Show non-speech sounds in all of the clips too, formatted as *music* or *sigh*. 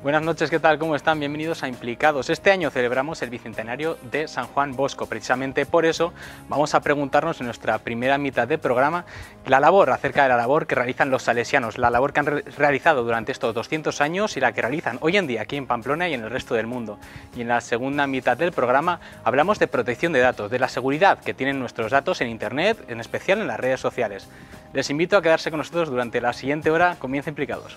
Buenas noches, ¿qué tal? ¿Cómo están? Bienvenidos a Implicados. Este año celebramos el bicentenario de San Juan Bosco. Precisamente por eso vamos a preguntarnos en nuestra primera mitad de programa la labor, acerca de la labor que realizan los salesianos, la labor que han realizado durante estos 200 años y la que realizan hoy en día aquí en Pamplona y en el resto del mundo. Y en la segunda mitad del programa hablamos de protección de datos, de la seguridad que tienen nuestros datos en Internet, en especial en las redes sociales. Les invito a quedarse con nosotros durante la siguiente hora. Comienza Implicados.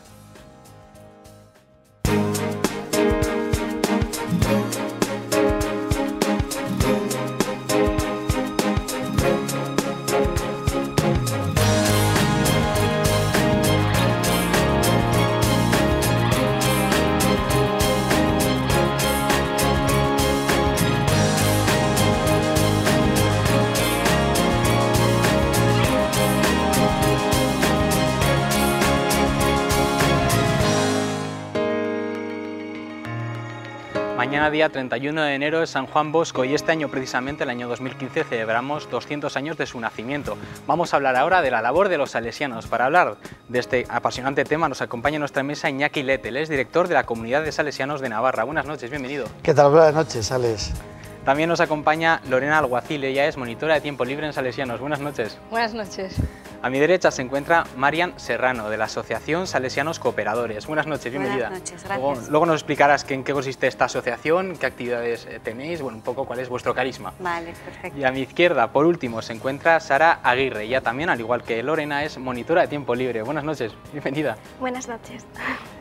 día 31 de enero es San Juan Bosco y este año precisamente, el año 2015, celebramos 200 años de su nacimiento. Vamos a hablar ahora de la labor de los salesianos. Para hablar de este apasionante tema nos acompaña en nuestra mesa Iñaki Letel, es director de la Comunidad de Salesianos de Navarra. Buenas noches, bienvenido. ¿Qué tal? Buenas noches, Alex. También nos acompaña Lorena Alguacil, ella es monitora de tiempo libre en Salesianos. Buenas noches. Buenas noches. A mi derecha se encuentra Marian Serrano, de la Asociación Salesianos Cooperadores. Buenas noches, bienvenida. Buenas noches, Luego, nos explicarás en qué consiste esta asociación, qué actividades eh, tenéis, bueno, un poco cuál es vuestro carisma. Vale, perfecto. Y a mi izquierda, por último, se encuentra Sara Aguirre. Ella también, al igual que Lorena, es monitora de tiempo libre. Buenas noches, bienvenida. Buenas noches.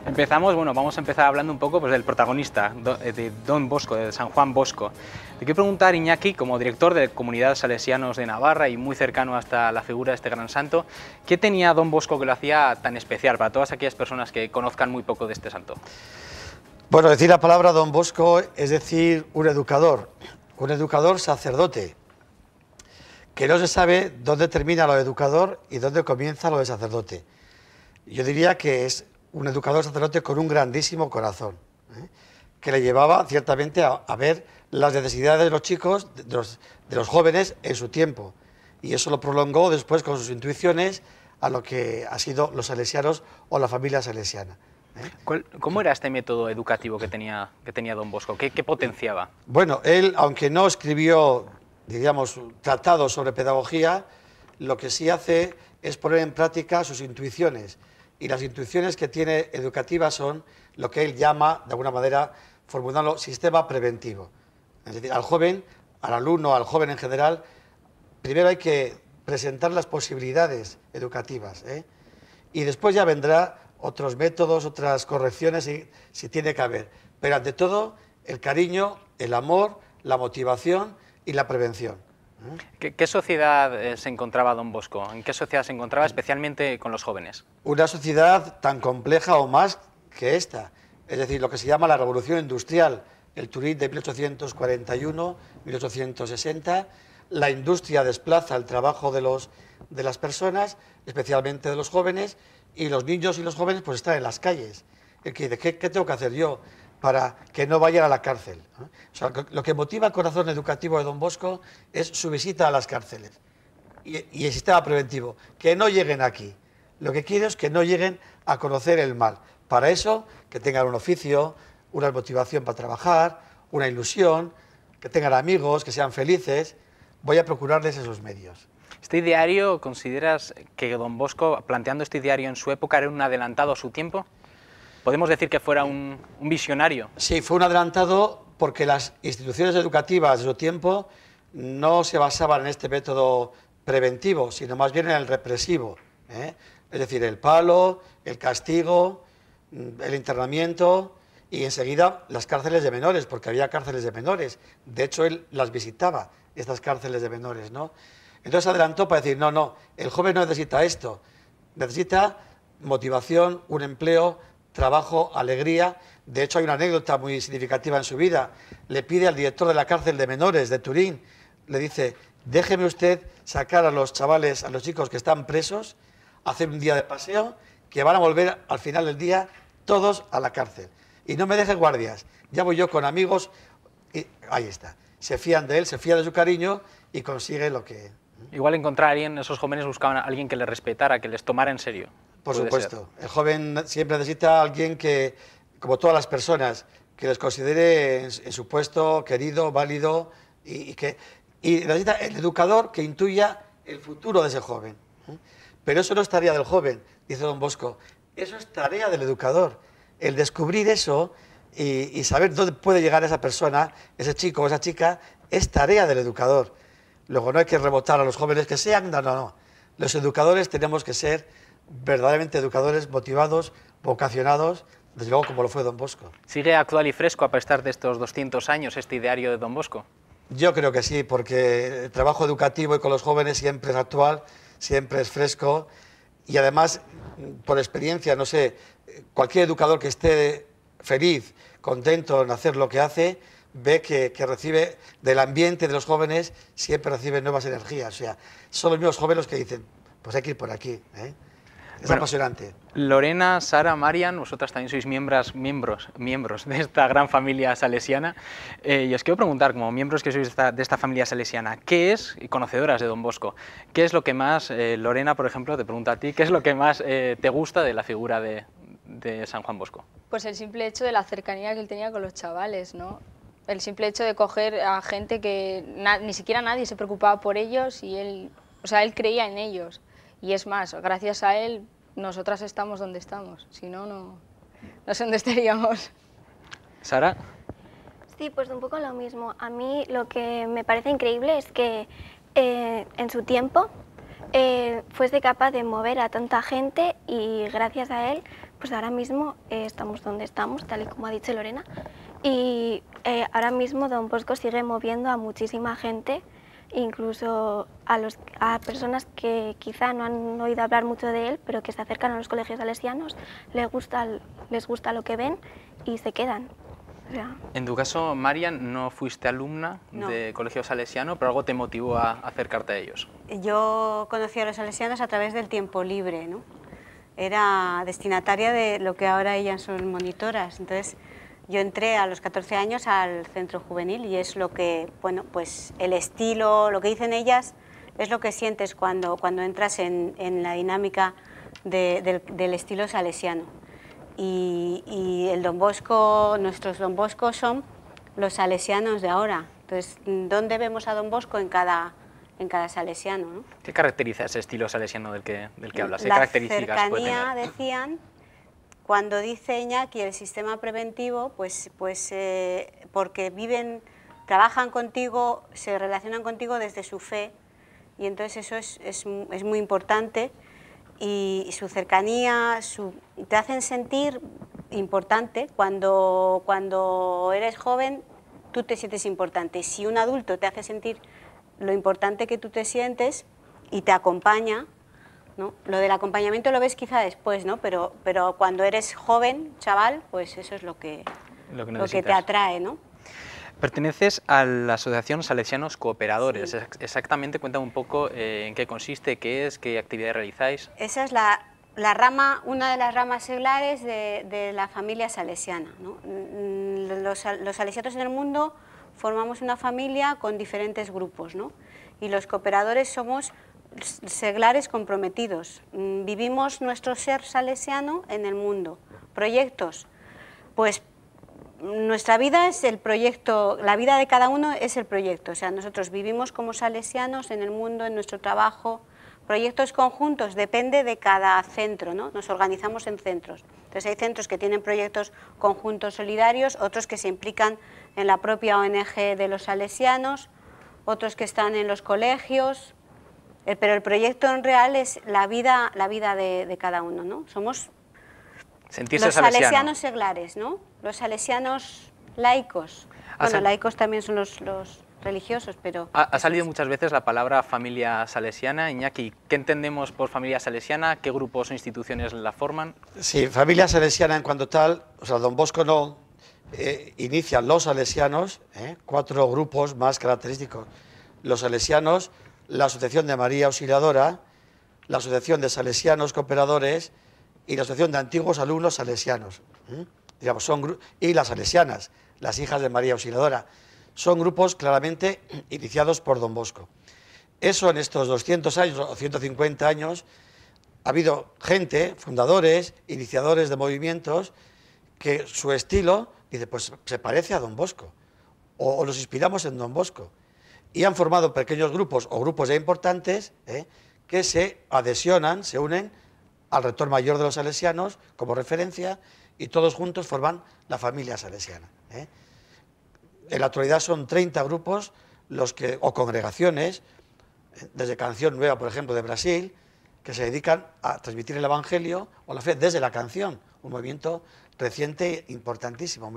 Empezamos, bueno, vamos a empezar hablando un poco pues, del protagonista, eh, de Don Bosco, de San Juan Bosco. Te quiero preguntar, Iñaki, como director de Comunidades Salesianos de Navarra y muy cercano hasta la figura de este gran santo, ¿qué tenía Don Bosco que lo hacía tan especial para todas aquellas personas que conozcan muy poco de este santo? Bueno, decir la palabra Don Bosco es decir un educador, un educador sacerdote, que no se sabe dónde termina lo educador y dónde comienza lo de sacerdote. Yo diría que es un educador sacerdote con un grandísimo corazón, ¿eh? que le llevaba ciertamente a, ver las necesidades de los chicos, de los, jóvenes en su tiempo. Y eso lo prolongó después con sus intuiciones a lo que ha sido los salesianos o la familia salesiana. ¿eh? ¿Cómo era este método educativo que tenía, que tenía don Bosco? ¿Qué, potenciaba? Bueno, él, aunque no escribió, digamos, tratados sobre pedagogía, lo que sí hace es poner en práctica sus intuiciones y las intuiciones que tiene educativas son lo que él llama, de alguna manera, formulando sistema preventivo. Es decir, al joven, al alumno, al joven en general, primero hay que presentar las posibilidades educativas ¿eh? y después ya vendrá otros métodos, otras correcciones si tiene que haber. Pero ante todo, el cariño, el amor, la motivación y la prevención. ¿Qué, sociedad eh, se encontraba don Bosco? ¿En qué sociedad se encontraba especialmente con los jóvenes? Una sociedad tan compleja o más que esta, es decir, lo que se llama la revolución industrial, el turismo de 1841-1860, la industria desplaza el trabajo de, las personas, especialmente de los jóvenes, y los niños y los jóvenes pues están en las calles. qué, qué tengo que hacer yo? para que no vayan a la cárcel. lo que motiva el corazón educativo de Don Bosco es su visita a las cárceles y, y el sistema preventivo, que no lleguen aquí. Lo que quiero es que no lleguen a conocer el mal. Para eso, que tengan un oficio, una motivación para trabajar, una ilusión, que tengan amigos, que sean felices. Voy a procurarles esos medios. ¿Este diario consideras que don Bosco, planteando este diario en su época, era un adelantado a su tiempo? podemos decir que fuera un, visionario. Sí, fue un adelantado porque las instituciones educativas de su tiempo no se basaban en este método preventivo, sino más bien en el represivo. ¿eh? Es decir, el palo, el castigo, mm, el internamiento y enseguida las cárceles de menores, porque había cárceles de menores. De hecho, él las visitaba, estas cárceles de menores. ¿no? Entonces adelantó para decir, no, no, el joven no necesita esto, necesita motivación, un empleo, trabajo, alegría. De hecho, hay una anécdota muy significativa en su vida. Le pide al director de la cárcel de menores de Turín, le dice, déjeme usted sacar a los chavales, a los chicos que están presos, hacer un día de paseo, que van a volver al final del día todos a la cárcel. Y no me deje guardias, ya voy yo con amigos. Y ahí está. Se fían de él, se fían de su cariño y consigue lo que... Igual encontrar alguien, esos jóvenes buscaban a alguien que les respetara, que les tomara en serio. Por supuesto. El joven siempre necesita a alguien que, como todas las personas, que les considere en, su puesto, querido, válido, y, que y necesita el educador que intuya el futuro de ese joven. ¿eh? Pero eso no es tarea del joven, dice don Bosco, eso es tarea del educador. El descubrir eso y, y saber dónde puede llegar esa persona, ese chico o esa chica, es tarea del educador. Luego no hay que rebotar a los jóvenes que sean, no, no, no. Los educadores tenemos que ser verdaderamente educadores motivados, vocacionados, desde luego como lo fue Don Bosco. ¿Sigue actual y fresco a pesar de estos 200 años este ideario de Don Bosco? Yo creo que sí, porque el trabajo educativo y con los jóvenes siempre es actual, siempre es fresco y además, mm, por experiencia, no sé, cualquier educador que esté feliz, contento en hacer lo que hace, ve que, recibe del ambiente de los jóvenes, siempre recibe nuevas energías. O sea, son los mismos jóvenes los que dicen, pues hay que ir por aquí. ¿eh? es Lorena, Sara, Marian, vosotras también sois miembros, miembros, miembros de esta gran familia salesiana. Eh, y os quiero preguntar, como miembros que sois de esta, familia salesiana, ¿qué es, y conocedoras de Don Bosco, qué es lo que más, eh, Lorena, por ejemplo, te pregunta a ti, qué es lo que más eh, te gusta de la figura de, de San Juan Bosco? Pues el simple hecho de la cercanía que él tenía con los chavales, ¿no? El simple hecho de coger a gente que ni siquiera nadie se preocupaba por ellos y él, o sea, él creía en ellos. Y es más, gracias a él, nosotras estamos donde estamos. Si no, no, no sé dónde *laughs* estaríamos. ¿Sara? Sí, pues un poco lo mismo. A mí lo que me parece increíble es que eh, en su tiempo eh, fuese capaz de mover a tanta gente y gracias a él, pues ahora mismo eh, estamos donde estamos, tal y como ha dicho Lorena. Y ahora mismo Don Bosco sigue moviendo a muchísima gente incluso a, a personas que quizá no han oído hablar mucho de él, pero que se acercan a los colegios salesianos, les gusta, les gusta lo que ven y se quedan. en tu caso, Marian, no fuiste alumna de colegio salesiano, pero algo te motivó a acercarte a ellos. Yo conocí a los salesianos a través del tiempo libre, ¿no? Era destinataria de lo que ahora ellas son monitoras, entonces yo entré a los 14 años al centro juvenil y es lo que, bueno, pues el estilo, lo que dicen ellas, es lo que sientes cuando, cuando entras en, la dinámica del, estilo salesiano. Y, el Don Bosco, nuestros Don Bosco son los salesianos de ahora. Entonces, ¿dónde vemos a Don Bosco en cada, en cada salesiano? ¿no? ¿Qué caracteriza ese estilo salesiano del que, del que hablas? ¿Qué la cercanía, decían, cuando dice que el sistema preventivo, pues, pues eh, porque viven, trabajan contigo, se relacionan contigo desde su fe, y entonces eso es, es, muy importante, y, su cercanía, te hacen sentir importante. Cuando, cuando eres joven, tú te sientes importante. Si un adulto te hace sentir lo importante que tú te sientes y te acompaña, lo del acompañamiento lo ves quizá después, ¿no? Pero, pero cuando eres joven, chaval, pues eso es lo que, que, te atrae, ¿no? Perteneces a la Asociación Salesianos Cooperadores. Exactamente, cuéntame un poco eh, en qué consiste, qué es, qué actividad realizáis. Esa es la, rama, una de las ramas celulares de, la familia salesiana. Mm, mm, los, los, salesianos en el mundo formamos una familia con diferentes grupos y los cooperadores somos seglares comprometidos. Mm, vivimos nuestro ser salesiano en el mundo. Proyectos. Pues mm, nuestra vida es el proyecto, la vida de cada uno es el proyecto. O sea, nosotros vivimos como salesianos en el mundo, en nuestro trabajo. Proyectos conjuntos, depende de cada centro, ¿no? Nos organizamos en centros. Entonces hay centros que tienen proyectos conjuntos solidarios, otros que se implican en la propia ONG de los salesianos, otros que están en los colegios, eh, pero el proyecto en real es la vida, la vida de, cada uno, ¿no? Somos los salesianos seglares, ¿no? Los salesianos laicos. bueno, laicos también son los, los religiosos, pero... Ha, salido muchas veces la palabra familia salesiana. Iñaki, ¿qué entendemos por familia salesiana? ¿Qué grupos o instituciones la forman? Sí, familia salesiana en cuanto tal, o sea, don Bosco no eh, inicia los salesianos, ¿eh? cuatro grupos más característicos. Los salesianos la Asociación de María Auxiliadora, la Asociación de Salesianos Cooperadores y la Asociación de Antiguos Alumnos Salesianos. Digamos, son y las salesianas, las hijas de María Auxiliadora. Son grupos claramente *clears throat* iniciados por Don Bosco. Eso en estos 200 años o 150 años ha habido gente, fundadores, iniciadores de movimientos, que su estilo, dice, pues se parece a Don Bosco, o los inspiramos en Don Bosco y han formado pequeños grupos o grupos ya importantes ¿eh? que se adhesionan, se unen al rector mayor de los salesianos como referencia y todos juntos forman la familia salesiana. ¿eh? En la actualidad son 30 grupos los que, o congregaciones, desde Canción Nueva, por ejemplo, de Brasil, que se dedican a transmitir el Evangelio o la fe desde la canción, un movimiento reciente importantísimo,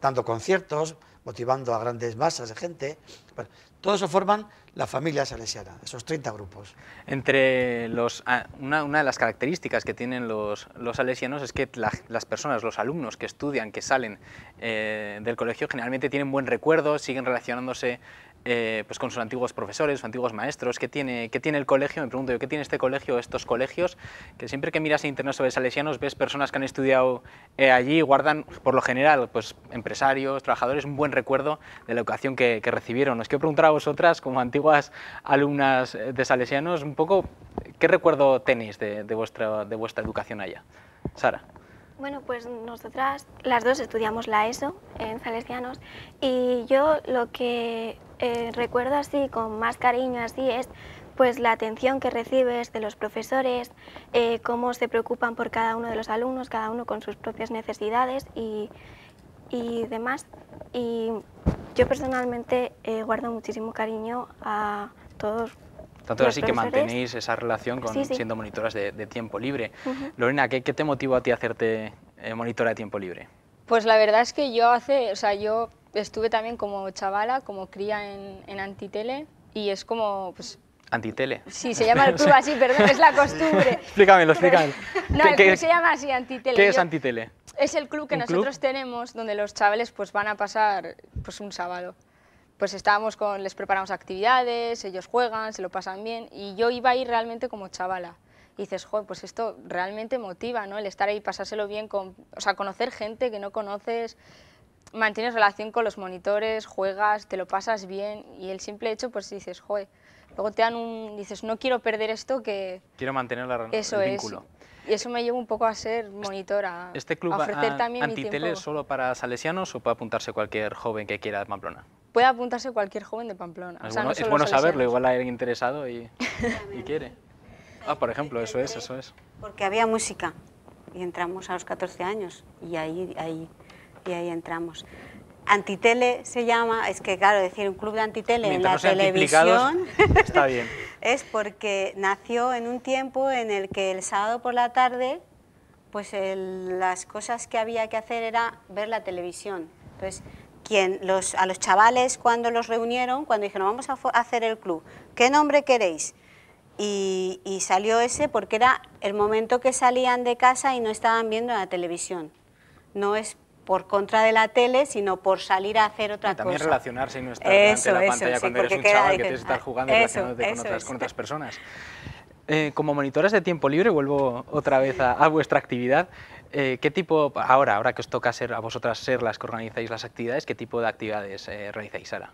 dando conciertos, motivando a grandes masas de gente. Todo eso forman la familia salesiana, esos 30 grupos. Entre los, ah, una, de las características que tienen los, los salesianos es que las personas, los alumnos que estudian, que salen eh, del colegio, generalmente tienen buen recuerdo, siguen relacionándose eh, pues con sus antiguos profesores, sus antiguos maestros, ¿qué tiene, qué tiene el colegio? Me pregunto yo, ¿qué tiene este colegio, estos colegios? Que siempre que miras en internet sobre salesianos ves personas que han estudiado eh, allí guardan, por lo general, pues empresarios, trabajadores, un buen recuerdo de la educación que, recibieron. Os quiero preguntar a vosotras, como antiguas alumnas de salesianos, un poco, ¿qué recuerdo tenéis de, de vuestra, de vuestra educación allá? Sara. Bueno, pues nosotras las dos estudiamos la ESO en Salesianos y yo lo que eh, recuerdo así con más cariño así es pues la atención que recibes de los profesores, eh, cómo se preocupan por cada uno de los alumnos, cada uno con sus propias necesidades y, demás. Y yo personalmente eh, guardo muchísimo cariño a todos tanto así que mantenéis esa relación con, siendo monitoras de, tiempo libre. Lorena, ¿qué, ¿qué, te motivó a ti hacerte monitora de tiempo libre? Pues la verdad es que yo hace, o sea, yo estuve también como chavala, como cría en, en Antitele y es como, pues, Antitele. Sí, se llama el club así, perdón, es la *laughs* costumbre. explícamelo, explícamelo. No, el club se llama así, Antitele. ¿Qué es Antitele? Es el club que nosotros tenemos donde los chavales pues, van a pasar pues, un sábado. Pues estábamos con, les preparamos actividades, ellos juegan, se lo pasan bien y yo iba ahí realmente como chavala. Y dices, joder, pues esto realmente motiva, ¿no? El estar ahí, pasárselo bien, con, o sea, conocer gente que no conoces, mantienes relación con los monitores, juegas, te lo pasas bien y el simple hecho pues dices, joder, luego te dan un, dices, no quiero perder esto que... Quiero mantener la el vínculo. Es. Y eso me lleva un poco a ser este monitora. ¿Este club a ofrecer también Antitele es solo para salesianos o puede apuntarse cualquier joven que quiera de Pamplona? Puede apuntarse cualquier joven de Pamplona. Es, bueno, saberlo, igual hay alguien interesado *laughs* y, quiere. Ah, por ejemplo, eso es, eso es. Porque había música y entramos a los 14 años y ahí, ahí y ahí entramos. Antitele se llama, es que claro, decir un club de antitele en la televisión *laughs* está bien. *laughs* es porque nació en un tiempo en el que el sábado por la tarde, pues las cosas que había que hacer era ver la televisión. Entonces, los, a los chavales cuando los reunieron, cuando dijeron vamos a hacer el club, ¿qué nombre queréis? Y, y salió ese porque era el momento que salían de casa y no estaban viendo la televisión. No es por contra de la tele, sino por salir a hacer otra cosa. Y También relacionarse y no estar la pantalla cuando eres un chaval que tienes jugando con otras, personas. Eh, como monitores de tiempo libre, vuelvo otra vez a, vuestra actividad, eh, ¿qué tipo, ahora, ahora que os toca ser a vosotras ser las que organizáis las actividades, qué tipo de actividades eh, realizáis, Sara?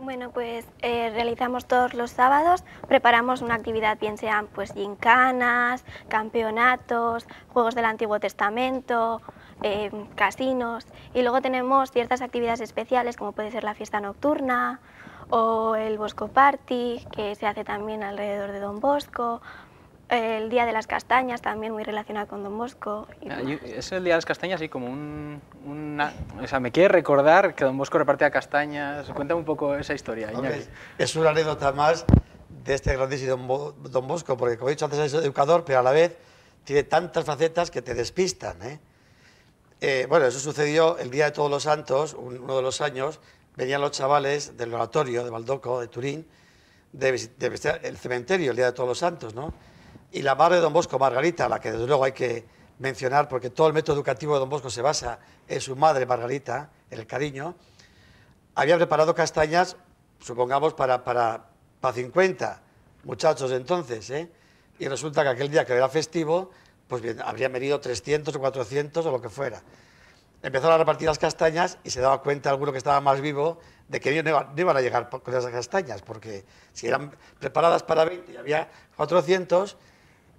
Bueno, pues realizamos todos los sábados, preparamos una actividad, bien sean pues gincanas, campeonatos, juegos del Antiguo Testamento, casinos y luego tenemos ciertas actividades especiales como puede ser la fiesta nocturna o el Bosco Party que se hace también alrededor de Don Bosco, el Día de las Castañas también muy relacionado con Don Bosco. Ah, es el Día de las Castañas y como un... Una, o sea, me quiere recordar que Don Bosco repartía castañas. Cuéntame un poco esa historia, Es una anécdota más de este grandísimo Don Bosco, porque como he dicho antes es educador, pero a la vez tiene tantas facetas que te despistan, ¿eh? Eh, bueno, eso sucedió el día de Todos los Santos, uno de los años, venían los chavales del oratorio de Baldoco, de Turín, de, el cementerio el día de Todos los Santos, ¿no? Y la madre de Don Bosco, Margarita, la que desde luego hay que mencionar, porque todo el método educativo de Don Bosco se basa en su madre, Margarita, el cariño, había preparado castañas, supongamos, para, para 50 muchachos entonces, ¿eh? Y resulta que aquel día que era festivo, pues habría venido 300 o 400 o lo que fuera. Empezaron a repartir las castañas y se daba cuenta alguno que estaba más vivo de que no iban a llegar con esas castañas, porque si eran preparadas para 20 y había 400,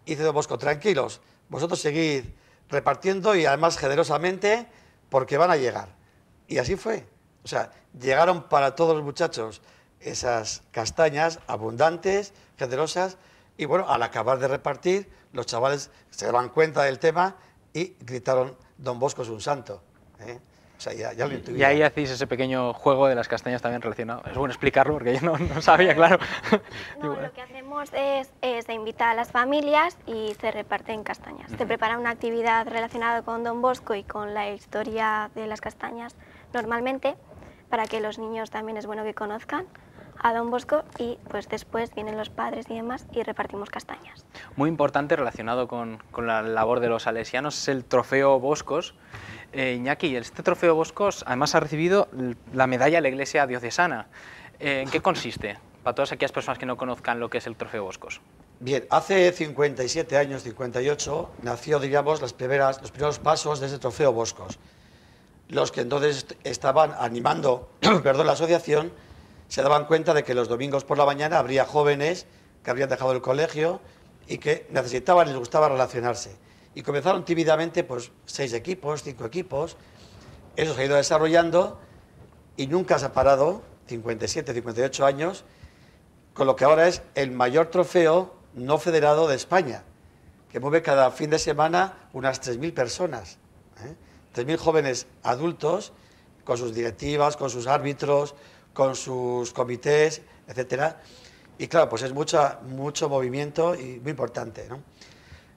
dice Don Bosco, tranquilos, vosotros seguid repartiendo y además generosamente porque van a llegar. Y así fue. O sea, llegaron para todos los muchachos esas castañas abundantes, generosas, y bueno, al acabar de repartir, los chavales se dan cuenta del tema y gritaron, Don Bosco es un santo. ¿eh? ya, ya y ahí hacéis ese pequeño juego de las castañas también relacionado. Es bueno explicarlo porque yo no, sabía, claro. *laughs* No, lo que hacemos es, invitar a las familias y se reparten castañas. Se prepara una actividad relacionada con Don Bosco y con la historia de las castañas normalmente para que los niños también es bueno que conozcan a Don Bosco y pues después vienen los padres y demás y repartimos castañas. Muy importante relacionado con, con la labor de los salesianos es el trofeo Boscos. Eh, Iñaki, este trofeo Boscos además ha recibido la medalla de la Iglesia Diocesana. Eh, ¿En qué consiste? Para todas aquellas personas que no conozcan lo que es el trofeo Boscos. Bien, hace 57 años, 58, nació, diríamos, las primeras, los primeros pasos de ese trofeo Boscos. Los que entonces estaban animando *clears throat* perdón, la asociación se daban cuenta de que los domingos por la mañana habría jóvenes que habrían dejado el colegio y que necesitaban, y les gustaba relacionarse. Y comenzaron tímidamente, pues, seis equipos, cinco equipos. Eso se ha ido desarrollando y nunca se ha parado, 57, 58 años, con lo que ahora es el mayor trofeo no federado de España, que mueve cada fin de semana unas 3.000 personas. 3.000 ¿eh? jóvenes adultos, con sus directivas, con sus árbitros, con sus comités, etcétera. Y claro, pues es mucha, mucho movimiento y muy importante.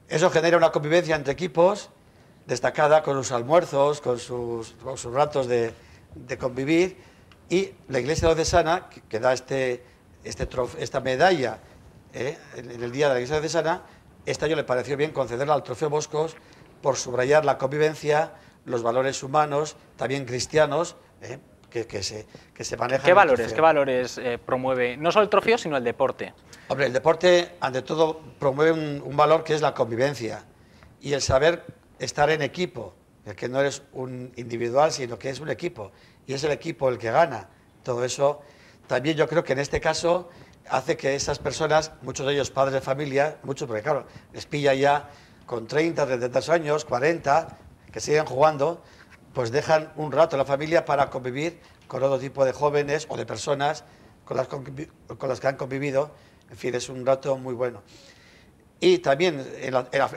Eso genera una convivencia entre equipos destacada con sus almuerzos, con sus, ratos de, convivir. Y la Iglesia de Ocesana, que da este, este esta medalla ¿eh? en, el Día de la Iglesia de Ocesana... este año le pareció bien concederla al Trofeo Boscos por subrayar la convivencia, los valores humanos, también cristianos, ¿eh? que, se, que ¿Qué valores, ¿qué eh, valores promueve no solo el trofeo, sino el deporte? Hombre, el deporte, ante todo, promueve un, valor que es la convivencia y el saber estar en equipo, el que no eres un individual, sino que es un equipo, y es el equipo el que gana. Todo eso también yo creo que en este caso hace que esas personas, muchos de ellos padres de familia, muchos, porque claro, les pilla ya con 30, 30 años, 40, que siguen jugando, pues dejan un rato la familia para convivir con otro tipo de jóvenes o de personas con las, con las que han convivido. En fin, es un rato muy bueno. Y también,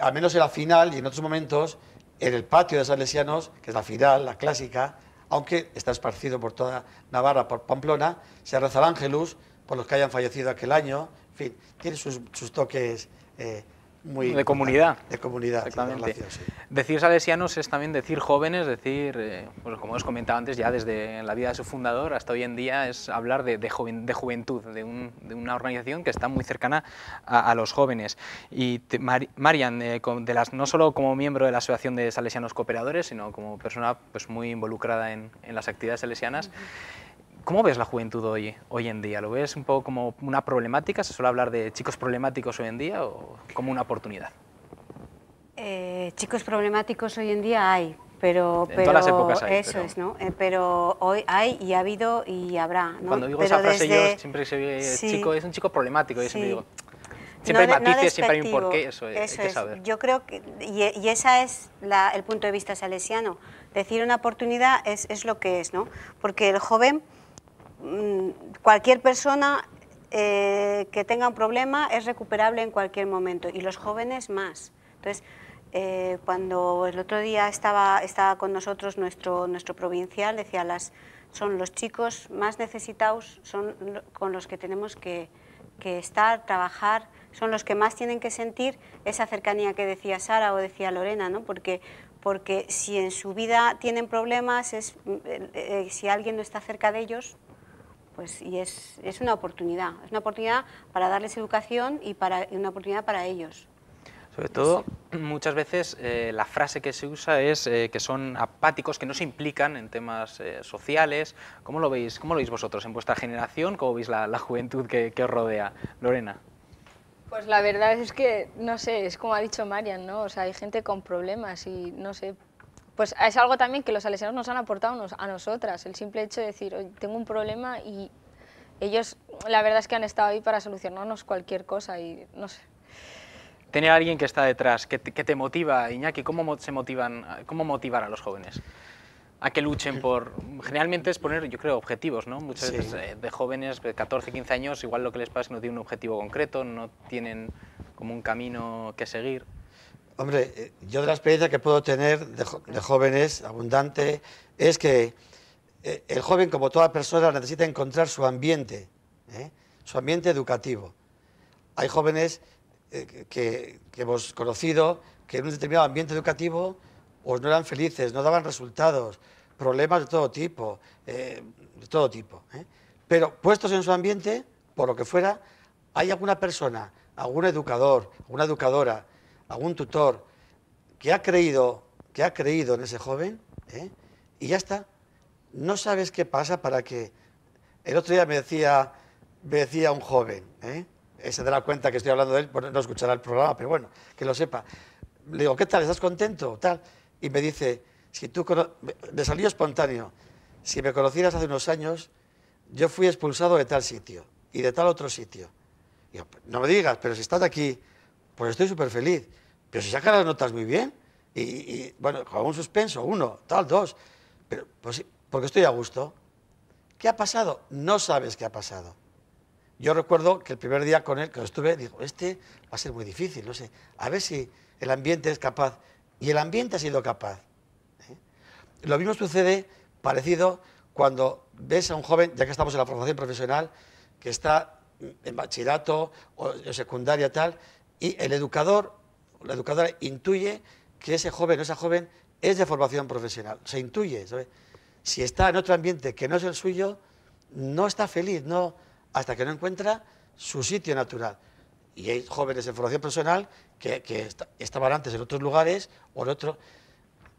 al menos en la final y en otros momentos, en el patio de Salesianos, que es la final, la clásica, aunque está esparcido por toda Navarra, por Pamplona, se reza el ángelus por los que hayan fallecido aquel año. En fin, tiene sus, toques. Eh, de comunidad. De comunidad, exactamente. Decir salesianos es también decir jóvenes, decir, eh, pues como os comentaba antes, ya desde la vida de su fundador hasta hoy en día es hablar de, juventud, de, una organización que está muy cercana a, los jóvenes. Y Marian, eh, no solo como miembro de la Asociación de Salesianos Cooperadores, sino como persona pues, muy involucrada en, las actividades salesianas, ¿Cómo ves la juventud hoy, hoy en día? ¿Lo ves un poco como una problemática? ¿Se suele hablar de chicos problemáticos hoy en día o como una oportunidad? Eh, chicos problemáticos hoy en día hay, pero, en todas las épocas hay, eso pero... es, ¿no? Eh, pero hoy hay y ha habido y habrá. Cuando digo esa frase yo siempre se ve eh, chico es un chico problemático, yo siempre digo. Siempre hay matices, siempre hay un porqué, eso, hay es. que saber. Yo creo que, y, esa ese es el punto de vista salesiano. Decir una oportunidad es, es lo que es, ¿no? Porque el joven Mm, cualquier persona eh, que tenga un problema es recuperable en cualquier momento y los jóvenes más. Entonces, eh, cuando el otro día estaba, estaba con nosotros nuestro, nuestro provincial, decía, las, son los chicos más necesitados, son con los que tenemos que, estar, trabajar, son los que más tienen que sentir esa cercanía que decía Sara o decía Lorena, ¿no? porque, porque si en su vida tienen problemas, es, eh, si alguien no está cerca de ellos, pues, y es, una oportunidad, es una oportunidad para darles educación y, para, una oportunidad para ellos. Sobre todo, muchas veces eh, la frase que se usa es eh, que son apáticos, que no se implican en temas eh, sociales. ¿Cómo lo, veis, ¿Cómo lo vosotros en vuestra generación? ¿Cómo veis la, la juventud que, que, os rodea? Lorena. Pues la verdad es que, no sé, es como ha dicho Marian, ¿no? O sea, hay gente con problemas y, no sé, pues es algo también que los aleseros nos han aportado a nosotras, el simple hecho de decir, tengo un problema y ellos la verdad es que han estado ahí para solucionarnos cualquier cosa y no sé. Tener a alguien que está detrás, que te, motiva, Iñaki, ¿cómo, se motivan, ¿cómo motivar a los jóvenes? a que luchen por... Generalmente es poner, yo creo, objetivos, ¿no? Muchas veces eh, de jóvenes de 14, 15 años, igual lo que les pasa es que no tienen un objetivo concreto, no tienen como un camino que seguir. Hombre, eh, yo de la experiencia que puedo tener de, jóvenes abundante es que eh, el joven, como toda persona, necesita encontrar su ambiente, ¿eh? su ambiente educativo. Hay jóvenes que, hemos conocido que en un determinado ambiente educativo pues, no eran felices, no daban resultados, problemas de todo tipo, de todo tipo. Pero puestos en su ambiente, por lo que fuera, hay alguna persona, algún educador, una educadora, algún tutor que ha creído, que ha creído en ese joven, ¿eh? y ya está. No sabes qué pasa para que... El otro día me decía, me decía un joven, ¿eh? Eh, se dará cuenta que estoy hablando de él, no escuchará el programa, pero bueno, que lo sepa. Le digo, ¿qué tal? ¿Estás contento? Tal. Y me dice, si tú... Me salió espontáneo. Si me conocieras hace unos años, yo fui expulsado de tal sitio y de tal otro sitio. no me digas, pero si estás aquí, pues estoy súper feliz. Pero si saca las notas muy bien, y, bueno, con un suspenso, uno, tal, dos, pero pues porque estoy a gusto. ¿Qué ha pasado? No sabes qué ha pasado. Yo recuerdo que el primer día con él, que estuve, dijo, este va a ser muy difícil, no sé, a ver si el ambiente es capaz. Y el ambiente ha sido capaz. ¿eh? Lo mismo sucede, parecido, cuando ves a un joven, ya que estamos en la formación profesional, que está en bachillerato o, o secundaria tal, y el educador la educadora intuye que ese joven o esa joven es de formación profesional, se intuye. Si está en otro ambiente que no es el suyo, no está feliz, no, hasta que no encuentra su sitio natural. Y hay jóvenes de formación profesional que, estaban antes en otros lugares o en otros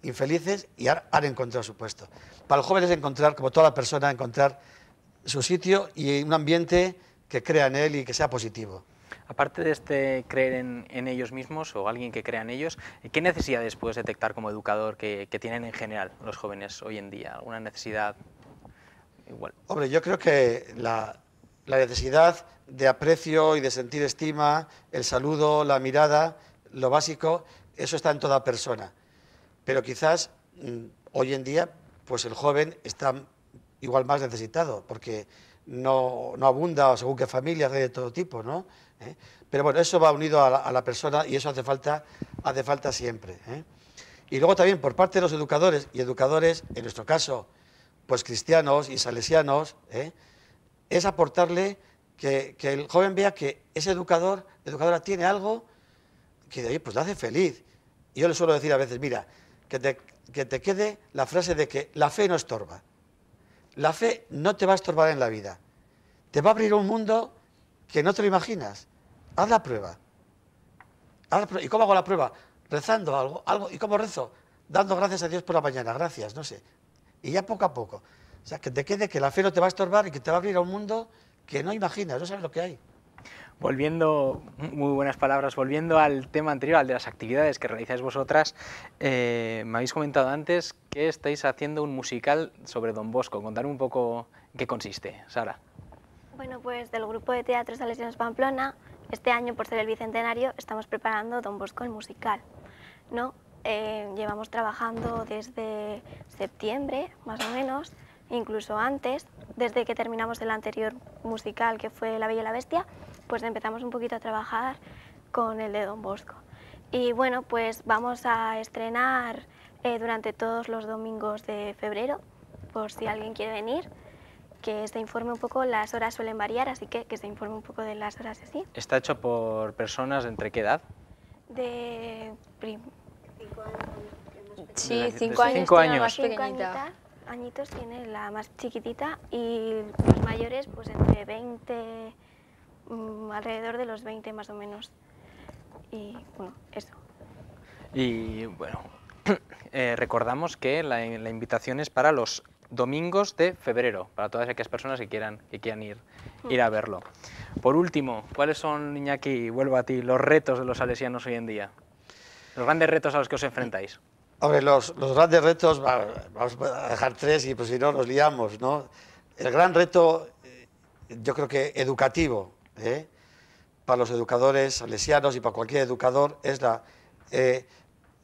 infelices y han, han encontrado su puesto. Para los jóvenes es encontrar, como toda persona, encontrar su sitio y un ambiente que crea en él y que sea positivo. Aparte de este creer en, ellos mismos o alguien que crea en ellos, ¿qué necesidades puedes detectar como educador que, tienen en general los jóvenes hoy en día? ¿Alguna necesidad igual? Hombre, yo creo que la, necesidad de aprecio y de sentir estima, el saludo, la mirada, lo básico, eso está en toda persona. Pero quizás mm, hoy en día, pues el joven está igual más necesitado, porque no, abunda, según que familias, de todo tipo, ¿no? ¿eh? Pero bueno, eso va unido a la, persona y eso hace falta, hace falta siempre. ¿eh? Y luego también por parte de los educadores y educadores, en nuestro caso, pues cristianos y salesianos, ¿eh? es aportarle que, el joven vea que ese educador, educadora tiene algo que de ahí pues le hace feliz. Y yo le suelo decir a veces, mira, que te, que te quede la frase de que la fe no estorba. La fe no te va a estorbar en la vida. Te va a abrir un mundo que no te lo imaginas. Haz la prueba. ¿Y cómo hago la prueba? Rezando algo, algo. ¿Y cómo rezo? Dando gracias a Dios por la mañana, gracias, no sé. Y ya poco a poco. O sea, que te quede que la fe no te va a estorbar y que te va a abrir a un mundo que no imaginas, no sabes lo que hay. Volviendo, muy buenas palabras, volviendo al tema anterior, al de las actividades que realizáis vosotras, eh, me habéis comentado antes que estáis haciendo un musical sobre Don Bosco. ...contadme un poco qué consiste, Sara. Bueno, pues del grupo de teatro Salesianos Pamplona este año, por ser el bicentenario, estamos preparando Don Bosco el musical. ¿no? Eh, llevamos trabajando desde septiembre, más o menos, incluso antes, desde que terminamos el anterior musical, que fue La Bella y la Bestia, pues empezamos un poquito a trabajar con el de Don Bosco. Y bueno, pues vamos a estrenar eh, durante todos los domingos de febrero, por si alguien quiere venir que se este informe un poco, las horas suelen variar, así que que se este informe un poco de las horas así. ¿Está hecho por personas entre qué edad? De... 5 años. Sí, cinco años, cinco años. Más añitos tiene la más chiquitita y los mayores pues entre 20, mm, alrededor de los 20 más o menos. Y bueno, eso. Y bueno, *clears throat* eh, recordamos que la, invitación es para los domingos de febrero, para todas aquellas personas que quieran, que quieran ir, mm. ir a verlo. Por último, ¿cuáles son, Iñaki, vuelvo a ti, los retos de los salesianos hoy en día? Los grandes retos a los que os enfrentáis. los, los grandes retos, vamos a dejar tres y pues si no nos liamos, ¿no? El gran reto, eh, yo creo que educativo, ¿eh? para los educadores salesianos y para cualquier educador, es la, eh,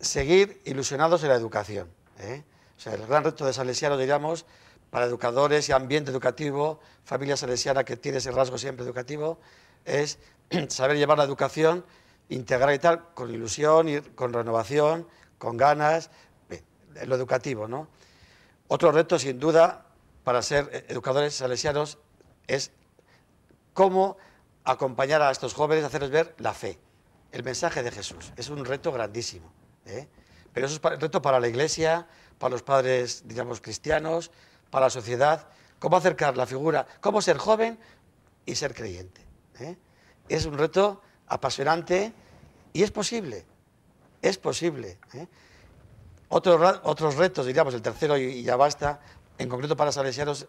seguir ilusionados en la educación. ¿eh? el gran reto de Salesiano, diríamos, para educadores y ambiente educativo, familia salesiana que tiene ese rasgo siempre educativo, es *clears throat* saber llevar la educación, integrar y tal, con ilusión, y con renovación, con ganas, lo educativo, ¿no? Otro reto, sin duda, para ser eh, educadores salesianos es cómo acompañar a estos jóvenes, hacerles ver la fe, el mensaje de Jesús. Es un reto grandísimo. ¿eh? Pero eso es un reto para la Iglesia, para los padres, digamos, cristianos, para la sociedad, cómo acercar la figura, cómo ser joven y ser creyente. ¿eh? Es un reto apasionante y es posible, es posible. ¿eh? Otros, otros retos, diríamos, el tercero y, ya basta, en concreto para salesianos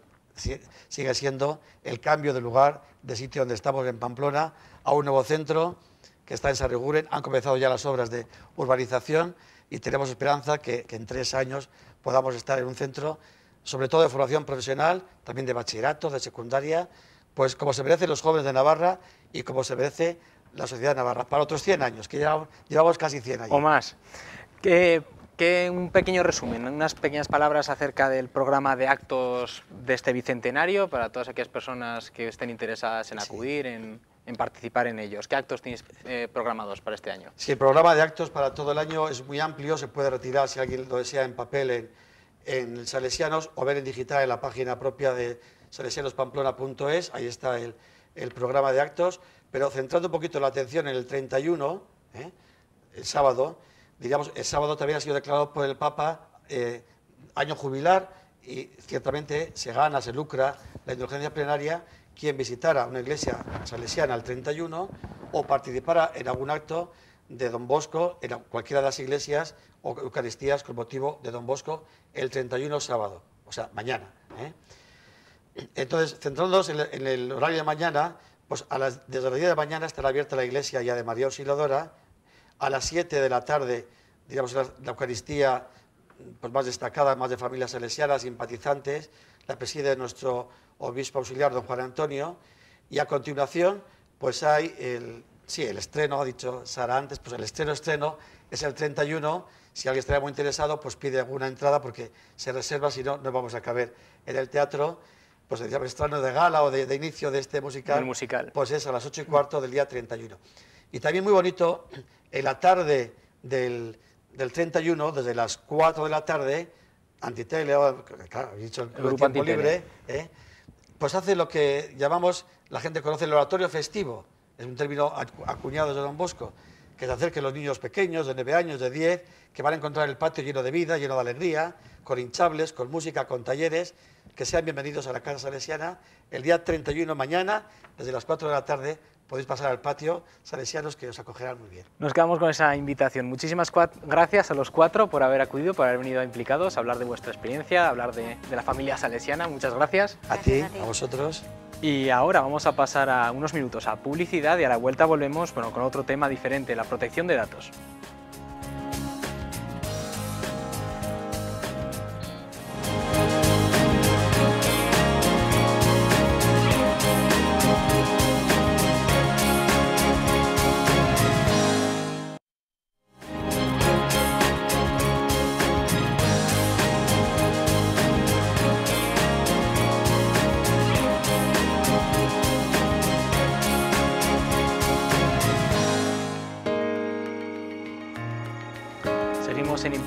sigue siendo el cambio de lugar, de sitio donde estamos en Pamplona, a un nuevo centro que está en Sarreguren, Han comenzado ya las obras de urbanización y tenemos esperanza que, en tres años podamos estar en un centro, sobre todo de formación profesional, también de bachillerato, de secundaria, pues como se merecen los jóvenes de Navarra y como se merece la sociedad de navarra, para otros 100 años, que llevamos, casi 100 años. O más. Que, un pequeño resumen, unas pequeñas palabras acerca del programa de actos de este bicentenario para todas aquellas personas que estén interesadas en acudir, en participar en ellos. ¿Qué actos tienes eh, programados para este año? Sí, el programa de actos para todo el año es muy amplio, se puede retirar si alguien lo desea en papel en, Salesianos o ver en digital en la página propia de salesianospamplona.es, ahí está el, programa de actos, pero centrando un poquito la atención en el 31, ¿eh? el sábado, digamos, el sábado también ha sido declarado por el Papa eh, año jubilar y ciertamente se gana, se lucra la indulgencia plenaria quien visitara una iglesia salesiana el 31 o participara en algún acto de Don Bosco en cualquiera de las iglesias o Eucaristías con motivo de Don Bosco el 31 sábado, o sea, mañana. ¿eh? Entonces, centrándonos en el, horario de mañana, pues desde la día de mañana estará abierta la iglesia ya de María Auxiliadora, a las 7 de la tarde, digamos, la, Eucaristía pues, más destacada, más de familias salesianas, simpatizantes, la preside nuestro obispo auxiliar don Juan Antonio, y a continuación, pues hay el, sí, el estreno, ha dicho Sara antes, pues el estreno, estreno es el 31, si alguien está muy interesado, pues pide alguna entrada porque se reserva, si no, no vamos a caber en el teatro, pues el estreno de gala o de, inicio de este musical, musical, pues es a las 8 y cuarto del día 31. Y también muy bonito, en la tarde del, del 31, desde las 4 de la tarde, Antitele, claro, he dicho el, grupo libre, ¿eh? pues hace lo que llamamos, la gente conoce el oratorio festivo, es un término acuñado de Don Bosco, que hacer que los niños pequeños, de 9 años, de 10, que van a encontrar el patio lleno de vida, lleno de alegría, con hinchables, con música, con talleres, que sean bienvenidos a la Casa Salesiana el día 31 mañana, desde las 4 de la tarde podéis pasar al patio salesianos que os acogerán muy bien. Nos quedamos con esa invitación. Muchísimas gracias a los cuatro por haber acudido, por haber venido a implicados, a hablar de vuestra experiencia, a hablar de, la familia salesiana. Muchas gracias. A ti, a vosotros. Y ahora vamos a pasar a unos minutos a publicidad y a la vuelta volvemos con otro tema diferente, la protección de datos.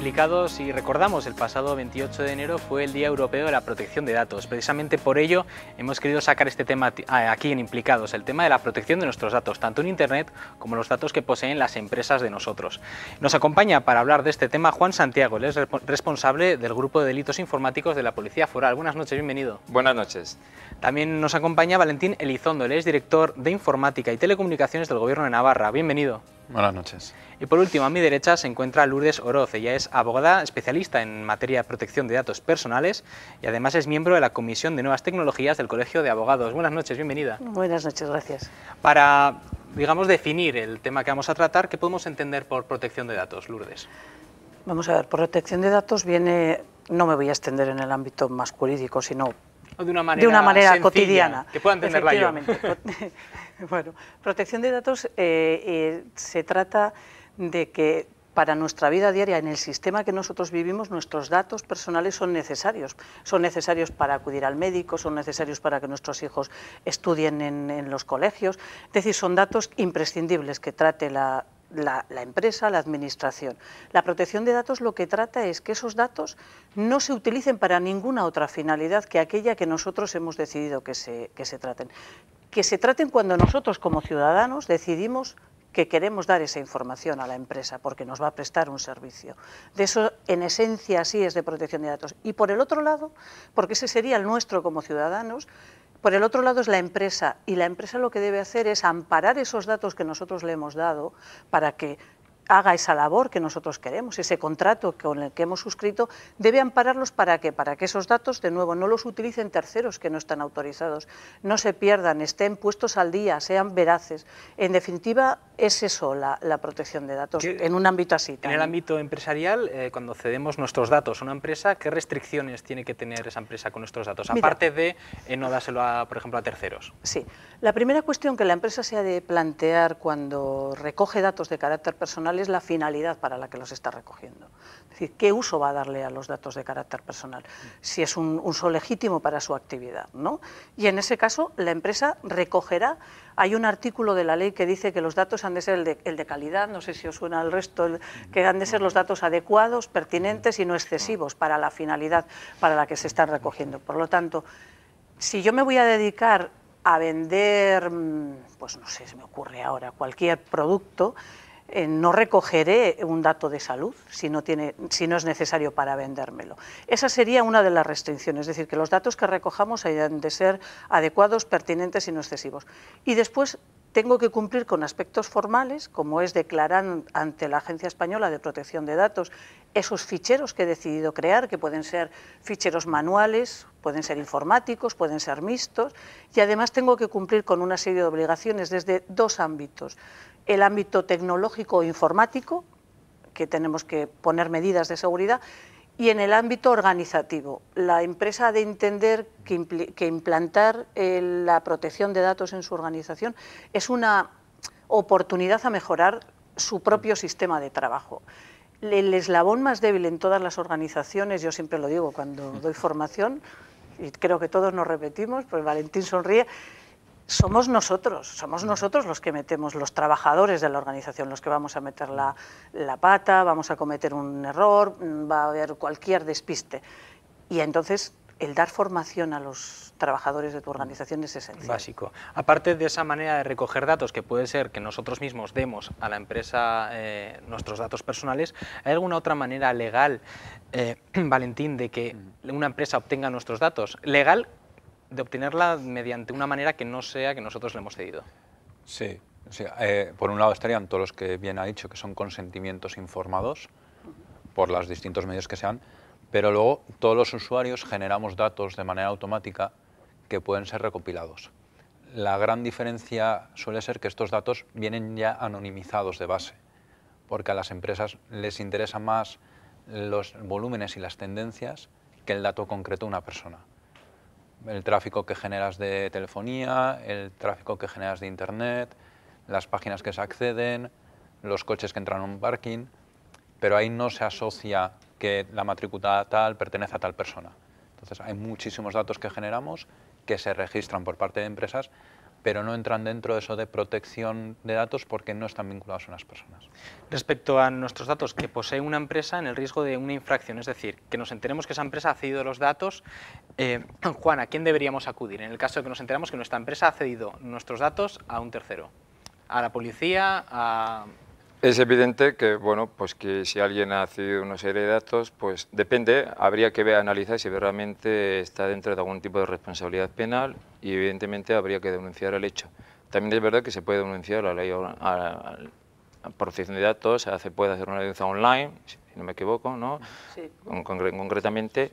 Implicados, y recordamos el pasado 28 de enero fue el Día Europeo de la Protección de Datos. Precisamente por ello hemos querido sacar este tema aquí en Implicados, el tema de la protección de nuestros datos, tanto en Internet como los datos que poseen las empresas de nosotros. Nos acompaña para hablar de este tema Juan Santiago, él es responsable del Grupo de Delitos Informáticos de la Policía Foral. Buenas noches, bienvenido. Buenas noches. También nos acompaña Valentín Elizondo, él es director de Informática y Telecomunicaciones del Gobierno de Navarra. Bienvenido. Buenas noches. Y por último, a mi derecha se encuentra Lourdes Oroz. Ella es abogada especialista en materia de protección de datos personales y además es miembro de la Comisión de Nuevas Tecnologías del Colegio de Abogados. Buenas noches, bienvenida. Buenas noches, gracias. Para, digamos, definir el tema que vamos a tratar, ¿qué podemos entender por protección de datos, Lourdes? Vamos a ver, por protección de datos viene, no me voy a extender en el ámbito más jurídico, sino de una manera, de una manera cotidiana. Que pueda entenderla yo. *laughs* bueno, protección de datos eh, eh, se trata de que para nuestra vida diaria, en el sistema que nosotros vivimos, nuestros datos personales son necesarios. Son necesarios para acudir al médico, son necesarios para que nuestros hijos estudien en, los colegios. Es decir, son datos imprescindibles que trate la, empresa, la administración. La protección de datos lo que trata es que esos datos no se utilicen para ninguna otra finalidad que aquella que nosotros hemos decidido que se, que se traten. Que se traten cuando nosotros como ciudadanos decidimos que queremos dar esa información a la empresa porque nos va a prestar un servicio. De eso, en esencia, sí es de protección de datos. Y por el otro lado, porque ese sería el nuestro como ciudadanos, por el otro lado es la empresa y la empresa lo que debe hacer es amparar esos datos que nosotros le hemos dado para que haga esa labor que nosotros queremos, ese contrato con el que hemos suscrito, debe ampararlos para que, para que esos datos, de nuevo, no los utilicen terceros que no están autorizados, no se pierdan, estén puestos al día, sean veraces. En definitiva, es eso la, protección de datos en un ámbito así. En el ámbito empresarial, eh, cuando cedemos nuestros datos a una empresa, ¿qué restricciones tiene que tener esa empresa con nuestros datos? Aparte de eh, no dárselo, a, por ejemplo, a terceros. Sí. La primera cuestión que la empresa se ha de plantear cuando recoge datos de carácter personal es la finalidad para la que los está recogiendo. Es decir, ¿qué uso va a darle a los datos de carácter personal? Si es un uso legítimo para su actividad, ¿no? Y en ese caso, la empresa recogerá hay un artículo de la ley que dice que los datos han de ser el de, calidad, no sé si os suena al resto, que han de ser los datos adecuados, pertinentes y no excesivos para la finalidad para la que se están recogiendo. Por lo tanto, si yo me voy a dedicar a vender, mm, pues no sé, se me ocurre ahora, cualquier producto, eh, no recogeré un dato de salud si no, tiene, si no es necesario para vendérmelo. Esa sería una de las restricciones, es decir, que los datos que recojamos hayan de ser adecuados, pertinentes y no excesivos. Y después tengo que cumplir con aspectos formales, como es declarar ante la Agencia Española de Protección de Datos esos ficheros que he decidido crear, que pueden ser ficheros manuales, pueden ser informáticos, pueden ser mixtos, y además tengo que cumplir con una serie de obligaciones desde dos ámbitos. El ámbito tecnológico e informático, que tenemos que poner medidas de seguridad, y en el ámbito organizativo, la empresa ha de entender que, implantar eh, la protección de datos en su organización es una oportunidad a mejorar su propio sistema de trabajo. El eslabón más débil en todas las organizaciones, yo siempre lo digo cuando doy formación, y creo que todos nos repetimos, pues Valentín sonríe, somos nosotros, somos mm. nosotros los que metemos, los trabajadores de la organización, los que vamos a meter la, mm. pata, vamos a cometer un error, mm, va a haber cualquier despiste. Y entonces el dar formación a los trabajadores de tu organización es esencial. Básico. Aparte de esa manera de recoger datos, que puede ser que nosotros mismos demos a la empresa eh, nuestros datos personales, ¿hay alguna otra manera legal, eh, *clears throat* Valentín, de que una empresa obtenga nuestros datos? Legal de obtenerla mediante una manera que no sea que nosotros le hemos cedido. Sí, eh, por un lado estarían todos los que bien ha dicho que son consentimientos informados por los distintos medios que sean, pero luego todos los usuarios generamos datos de manera automática que pueden ser recopilados. La gran diferencia suele ser que estos datos vienen ya anonimizados de base, porque a las empresas les interesan más los volúmenes y las tendencias que el dato concreto de una persona el tráfico que generas de telefonía, el tráfico que generas de internet, las páginas que se acceden, los coches que entran a un parking, pero ahí no se asocia que la matrícula tal pertenece a tal persona. Entonces hay muchísimos datos que generamos que se registran por parte de empresas pero no entran dentro de eso de protección de datos porque no están vinculados a unas personas. Respecto a nuestros datos que posee una empresa en el riesgo de una infracción, es decir, que nos enteremos que esa empresa ha cedido los datos, eh, *clears throat* Juan, ¿a quién deberíamos acudir en el caso de que nos enteramos que nuestra empresa ha cedido nuestros datos a un tercero? ¿A la policía? ¿A es evidente que, bueno, pues que si alguien ha sido una serie de datos, pues depende, habría que ver, analizar si realmente está dentro de algún tipo de responsabilidad penal y evidentemente habría que denunciar el hecho. También es verdad que se puede denunciar la ley a, a, protección de datos, se hace, puede hacer una denuncia online, si no me equivoco, ¿no? Sí. concretamente.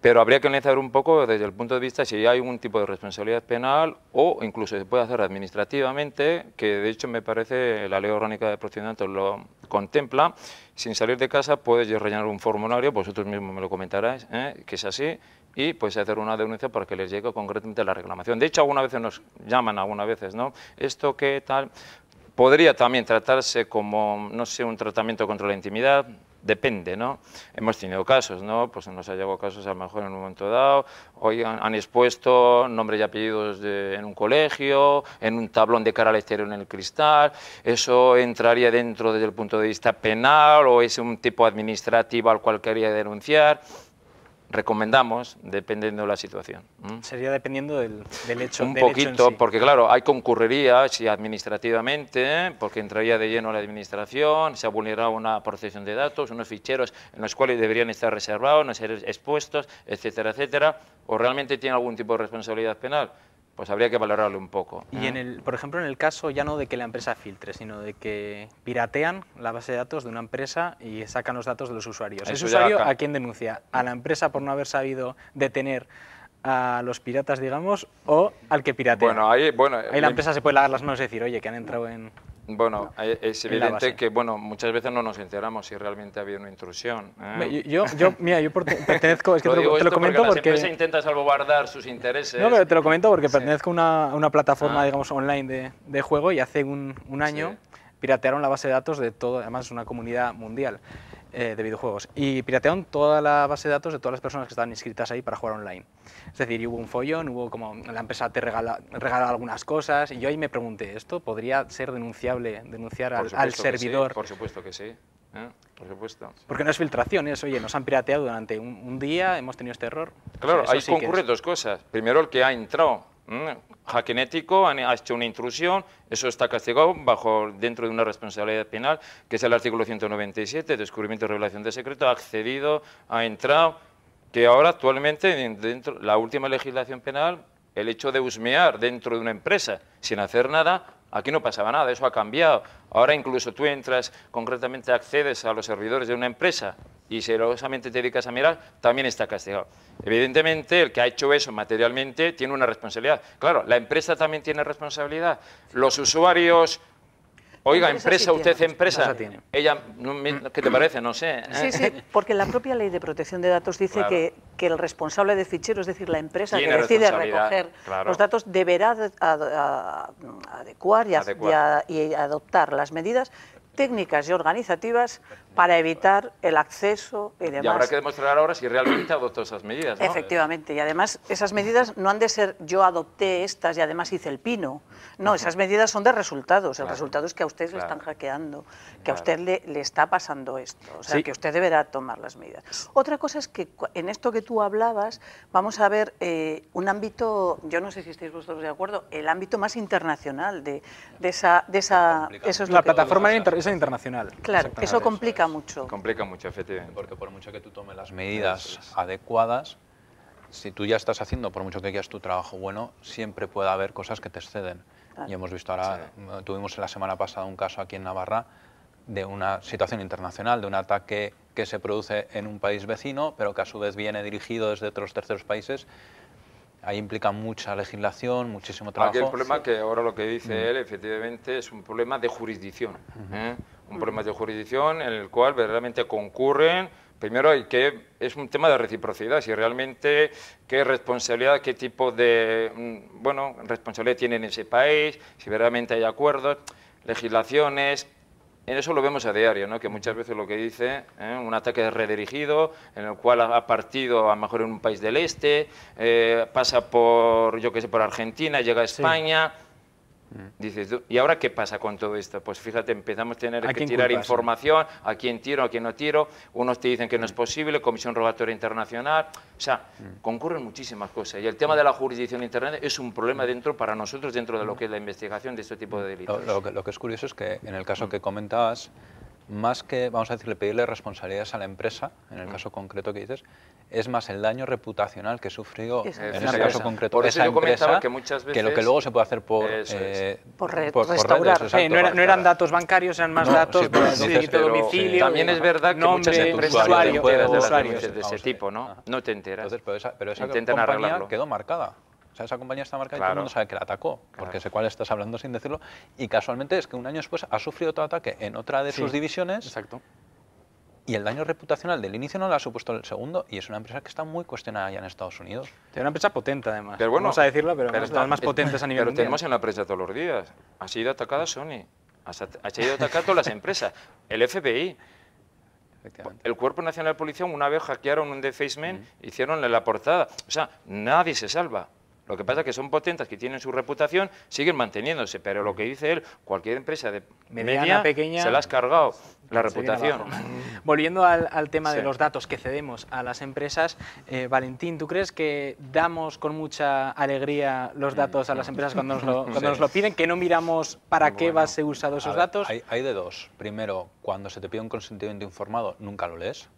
Pero habría que analizar un poco desde el punto de vista si hay algún tipo de responsabilidad penal o incluso se puede hacer administrativamente, que de hecho me parece la ley orgánica de procedimientos lo contempla. Sin salir de casa puedes rellenar un formulario, vosotros mismos me lo comentaréis, ¿eh? que es así, y puedes hacer una denuncia para que les llegue concretamente la reclamación. De hecho, algunas veces nos llaman, algunas veces, ¿no? Esto, ¿qué tal? Podría también tratarse como, no sé, un tratamiento contra la intimidad, depende, ¿no? Hemos tenido casos, ¿no? Pues nos ha llegado casos a lo mejor en un momento dado, hoy han, expuesto nombres y apellidos en un colegio, en un tablón de cara al exterior en el cristal, eso entraría dentro desde el punto de vista penal o es un tipo administrativo al cual quería denunciar recomendamos dependiendo de la situación. Sería dependiendo del, hecho. Un poquito, porque claro, hay concurriría, si administrativamente, ¿eh? porque entraría de lleno la administración, se ha vulnerado una protección de datos, unos ficheros en los cuales deberían estar reservados, no ser expuestos, etcétera, etcétera, o realmente tiene algún tipo de responsabilidad penal pues habría que valorarlo un poco. Y en el, por ejemplo, en el caso ya no de que la empresa filtre, sino de que piratean la base de datos de una empresa y sacan los datos de los usuarios. ¿Es usuario a quién denuncia? ¿A la empresa por no haber sabido detener a los piratas, digamos, o al que piratea? Bueno, ahí, bueno, ahí la eh, empresa se puede lavar las manos y decir, oye, que han entrado en... Bueno, eh, es evidente que bueno, muchas veces no nos enteramos si realmente ha habido una intrusión. ¿eh? Yo, yo, mira, yo pertenezco, es que *laughs* te, lo, lo comento porque... porque... intenta salvaguardar sus intereses. No, pero te lo comento porque pertenezco a una, plataforma, ah. digamos, online de, de, juego y hace un, año piratearon la base de datos de todo, además es una comunidad mundial. Eh, de videojuegos y piratearon toda la base de datos de todas las personas que estaban inscritas ahí para jugar online. Es decir, hubo un follón, hubo como la empresa te regala, regala algunas cosas y yo ahí me pregunté, ¿esto podría ser denunciable, denunciar al, servidor? por supuesto que sí. ¿eh? Por supuesto. Porque no es filtración, es, oye, nos han pirateado durante un, día, hemos tenido este error. Claro, ahí concurren dos cosas. Primero, el que ha entrado Mm, hackenético, ha hecho una intrusión, eso está castigado bajo, dentro de una responsabilidad penal, que es el artículo 197, descubrimiento y revelación de secreto, ha accedido, ha entrado, que ahora actualmente, dentro la última legislación penal, el hecho de husmear dentro de una empresa sin hacer nada, aquí no pasaba nada, eso ha cambiado. Ahora incluso tú entras, concretamente accedes a los servidores de una empresa y celosamente te dedicas a mirar, también está castigado. Evidentemente, el que ha hecho eso materialmente tiene una responsabilidad. Claro, la empresa también tiene responsabilidad. Los usuarios... Oiga, empresa, usted empresa. Ella, ¿qué te parece? No sé. ¿eh? Sí, sí, porque la propia ley de protección de datos dice que, que, el responsable de fichero, es decir, la empresa que decide recoger los datos, deberá adecuar y adoptar las medidas técnicas y organizativas para evitar el acceso y demás. Y habrá que demostrar ahora si realmente adoptó esas medidas. Efectivamente, y además esas medidas no han de ser yo adopté estas y además hice el pino. No, esas medidas son de resultados. El resultado es que a ustedes le están hackeando, que a usted le, le, está pasando esto. O sea, que usted deberá tomar las medidas. Otra cosa es que en esto que tú hablabas, vamos a ver eh, un ámbito, yo no sé si estáis vosotros de acuerdo, el ámbito más internacional de, esa... De esa es la plataforma de internet internacional. Claro, eso complica mucho. Complica mucho, efectivamente. Porque por mucho que tú tomes las medidas adecuadas, si tú ya estás haciendo, por mucho que hagas tu trabajo bueno, siempre puede haber cosas que te exceden. Y hemos visto ahora, mm, tuvimos la semana pasada un caso aquí en Navarra de una situación internacional, de un ataque que se produce en un país vecino, pero que a su vez viene dirigido desde otros terceros países ahí implica mucha legislación, muchísimo trabajo. Aquí el problema que ahora lo que dice mm. él, efectivamente, es un problema de jurisdicción. ¿eh? Un mm. problema de jurisdicción en el cual verdaderamente concurren. Primero, que es un tema de reciprocidad, si realmente qué responsabilidad, qué tipo de mm, bueno, responsabilidad tienen ese país, si verdaderamente hay acuerdos, legislaciones, en eso lo vemos a diario, ¿no? que muchas veces lo que dice, ¿eh? un ataque redirigido, en el cual ha partido a lo mejor en un país del este, eh, pasa por, yo qué sé, por Argentina, llega a España. Mm. Dices, ¿y ahora qué pasa con todo esto? Pues fíjate, empezamos a tener que tirar información, a quién tiro, a quién no tiro, unos te dicen que no es mm. posible, Comisión Rogatoria Internacional, o sea, mm. concurren muchísimas cosas. Y el tema de la jurisdicción internet es un problema dentro para nosotros, dentro de lo que es la investigación de este tipo de delitos. Lo, que, lo que, es curioso es que en el caso que comentabas, más que, vamos a decirle, pedirle responsabilidades a la empresa, en el mm. caso concreto que dices, es más el daño reputacional que sufrió en ese caso concreto esa empresa que, lo que luego se puede hacer por, restaurar. no, eran datos bancarios, eran más datos de domicilio. También es verdad que nombre, muchas usuario, de, ese tipo, ¿no? Ah. No te enteras. pero esa, pero quedó marcada esa compañía está marcada y todo el mundo sabe que la atacó, porque sé cuál estás hablando sin decirlo. Y casualmente es que un año después ha sufrido otro ataque en otra de sus divisiones. Exacto. Y el daño reputacional del inicio no lo ha supuesto el segundo, y es una empresa que está muy cuestionada ya en Estados Unidos. Es una empresa potente, además. Pero bueno, Vamos a decirlo, pero, pero están más potentes a nivel tenemos en la prensa todos los días. Ha sido atacada Sony, ha sido atacada todas las empresas, el FBI. El Cuerpo Nacional de Policía una vez hackearon un defacement, mm. hicieronle la portada. O sea, nadie se salva. Lo que pasa es que son potentes, que tienen su reputación, siguen manteniéndose, pero lo que dice él, cualquier empresa de mediana, media, pequeña, se la has cargado la reputación. *laughs* Volviendo al, tema de los datos que cedemos a las empresas, eh, Valentín, ¿tú crees que damos con mucha alegría los eh, datos a las empresas cuando nos *laughs* lo, piden, que no miramos para qué va a ser usado esos datos? Hay, hay de dos. Primero, cuando se te pide un consentimiento informado, nunca lo lees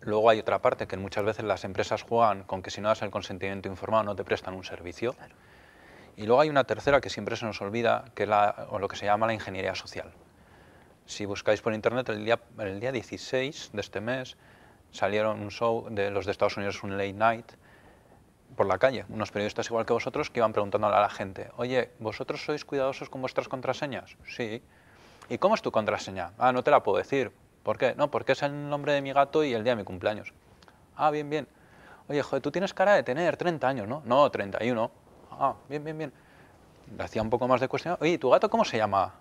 Luego hay otra parte que muchas veces las empresas juegan con que si no das el consentimiento informado no te prestan un servicio. Y luego hay una tercera que siempre se nos olvida, que es lo que se llama la ingeniería social. Si buscáis por internet, el día, el día 16 de este mes salieron un show de los de Estados Unidos, un late night, por la calle, unos periodistas igual que vosotros que iban preguntando a la gente, oye, ¿vosotros sois cuidadosos con vuestras contraseñas? Sí. ¿Y cómo es tu contraseña? Ah, no te la puedo decir. ¿Por qué? No, porque es el nombre de mi gato y el día de mi cumpleaños. Ah, bien, bien. Oye, joder, tú tienes cara de tener 30 años, ¿no? No, 31. Ah, bien, bien, bien. Le hacía un poco más de cuestión. Oye, ¿tu gato cómo se llama?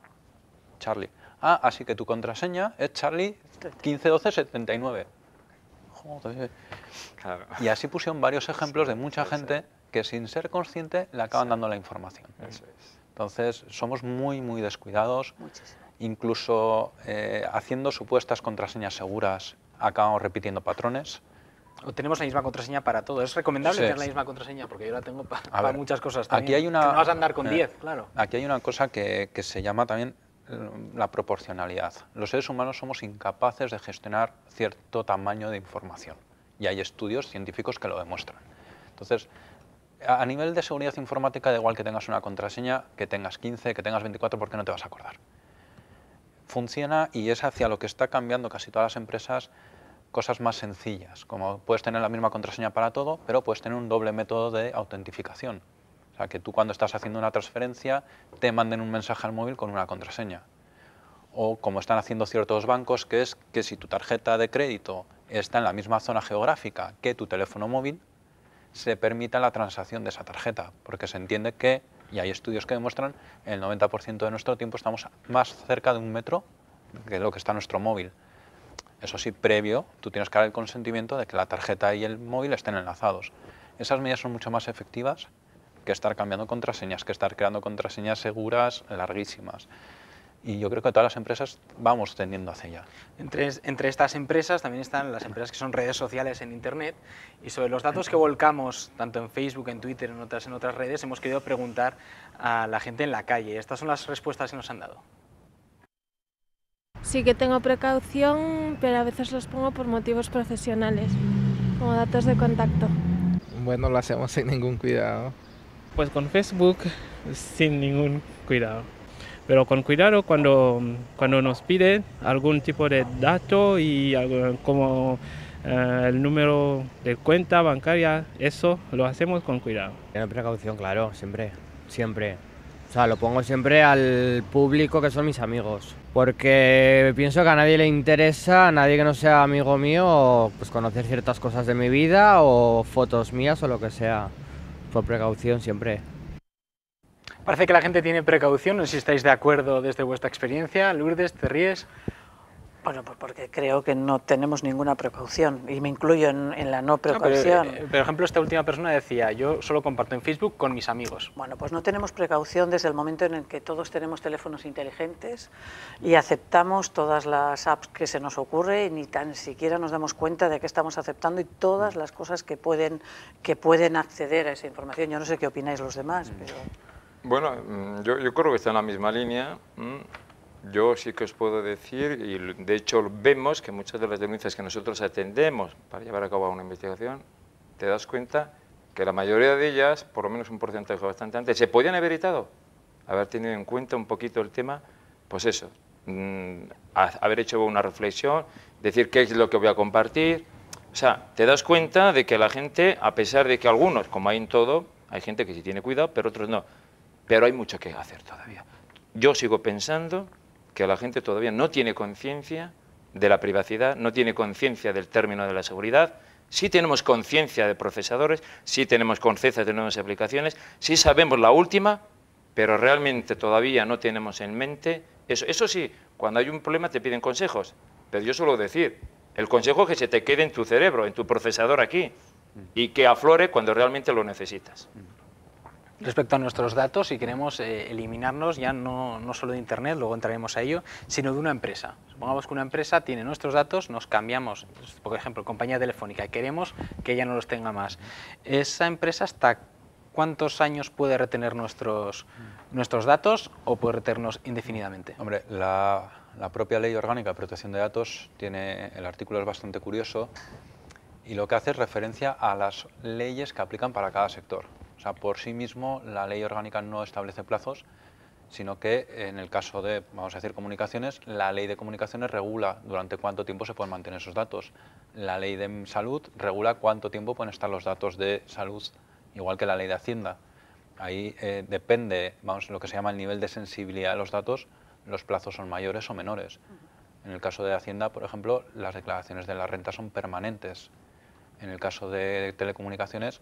Charlie. Ah, así que tu contraseña es Charlie 151279. Joder. Y así pusieron varios ejemplos de mucha gente que sin ser consciente le acaban dando la información. Entonces, somos muy, muy descuidados. Muchísimo incluso eh, haciendo supuestas contraseñas seguras, acabamos repitiendo patrones. O tenemos la misma contraseña para todo. Es recomendable tener la misma contraseña porque yo la tengo para, muchas cosas. También, aquí hay una, andar con eh, claro. Aquí hay una cosa que, se llama también mm, la proporcionalidad. Los seres humanos somos incapaces de gestionar cierto tamaño de información y hay estudios científicos que lo demuestran. Entonces, a nivel de seguridad informática, da igual que tengas una contraseña, que tengas 15, que tengas 24, porque no te vas a acordar funciona y es hacia lo que está cambiando casi todas las empresas cosas más sencillas, como puedes tener la misma contraseña para todo, pero puedes tener un doble método de autentificación. O sea, que tú cuando estás haciendo una transferencia te manden un mensaje al móvil con una contraseña. O como están haciendo ciertos bancos, que es que si tu tarjeta de crédito está en la misma zona geográfica que tu teléfono móvil, se permita la transacción de esa tarjeta, porque se entiende que y hay estudios que demuestran el 90% de nuestro tiempo estamos más cerca de un metro que lo que está nuestro móvil. Eso sí, previo, tú tienes que dar el consentimiento de que la tarjeta y el móvil estén enlazados. Esas medidas son mucho más efectivas que estar cambiando contraseñas, que estar creando contraseñas seguras larguísimas y yo creo que todas las empresas vamos tendiendo hacia allá. Entre, entre estas empresas también están las empresas que son redes sociales en Internet y sobre los datos que volcamos tanto en Facebook, en Twitter, en otras, en otras redes, hemos querido preguntar a la gente en la calle. Estas son las respuestas que nos han dado. Sí que tengo precaución, pero a veces los pongo por motivos profesionales, como datos de contacto. Bueno, lo hacemos sin ningún cuidado. Pues con Facebook, sin ningún cuidado. Pero con cuidado cuando, cuando nos piden algún tipo de dato y como eh, el número de cuenta bancaria, eso lo hacemos con cuidado. Tiene precaución, claro, siempre, siempre. O sea, lo pongo siempre al público que son mis amigos. Porque pienso que a nadie le interesa, a nadie que no sea amigo mío, pues conocer ciertas cosas de mi vida o fotos mías o lo que sea. Por precaución siempre. Parece que la gente tiene precaución, no sé si estáis de acuerdo desde vuestra experiencia. Lourdes, ¿te ríes? Bueno, pues porque creo que no tenemos ninguna precaución y me incluyo en, la no precaución. Eh, por ejemplo, esta última persona decía, yo solo comparto en Facebook con mis amigos. Bueno, pues no tenemos precaución desde el momento en el que todos tenemos teléfonos inteligentes y aceptamos todas las apps que se nos ocurre y ni tan siquiera nos damos cuenta de que estamos aceptando y todas las cosas que pueden, que pueden acceder a esa información. Yo no sé qué opináis los demás, mm. pero... Bueno, mm, yo, creo que está en la misma línea. Mm. Yo sí que os puedo decir, y de hecho vemos que muchas de las denuncias que nosotros atendemos para llevar a cabo una investigación, te das cuenta que la mayoría de ellas, por lo menos un porcentaje bastante antes, se podían haber evitado, haber tenido en cuenta un poquito el tema, pues eso, mm, haber hecho una reflexión, decir qué es lo que voy a compartir. O sea, te das cuenta de que la gente, a pesar de que algunos, como hay en todo, hay gente que sí tiene cuidado, pero otros no pero hay mucho que hacer todavía. Yo sigo pensando que la gente todavía no tiene conciencia de la privacidad, no tiene conciencia del término de la seguridad. Sí tenemos conciencia de procesadores, sí tenemos conciencia de nuevas aplicaciones, sí sabemos la última, pero realmente todavía no tenemos en mente eso. Eso sí, cuando hay un problema te piden consejos, pero yo suelo decir, el consejo es que se te quede en tu cerebro, en tu procesador aquí, y que aflore cuando realmente lo necesitas. Mm respecto a nuestros datos y queremos eh, eliminarnos ya no, solo de Internet, luego entraremos a ello, sino de una empresa. Supongamos que una empresa tiene nuestros datos, nos cambiamos, pues, por ejemplo, compañía telefónica, y queremos que ella no los tenga más. Esa empresa hasta cuántos años puede retener nuestros, nuestros datos o puede retenernos indefinidamente. Hombre, la, la propia ley orgánica de protección de datos tiene, el artículo es bastante curioso y lo que hace es referencia a las leyes que aplican para cada sector. O sea, por sí mismo la ley orgánica no establece plazos, sino que en el caso de, vamos a decir, comunicaciones, la ley de comunicaciones regula durante cuánto tiempo se pueden mantener esos datos. La ley de salud regula cuánto tiempo pueden estar los datos de salud, igual que la ley de Hacienda. Ahí eh, depende, vamos, lo que se llama el nivel de sensibilidad de los datos, los plazos son mayores o menores. En el caso de Hacienda, por ejemplo, las declaraciones de la renta son permanentes. En el caso de telecomunicaciones,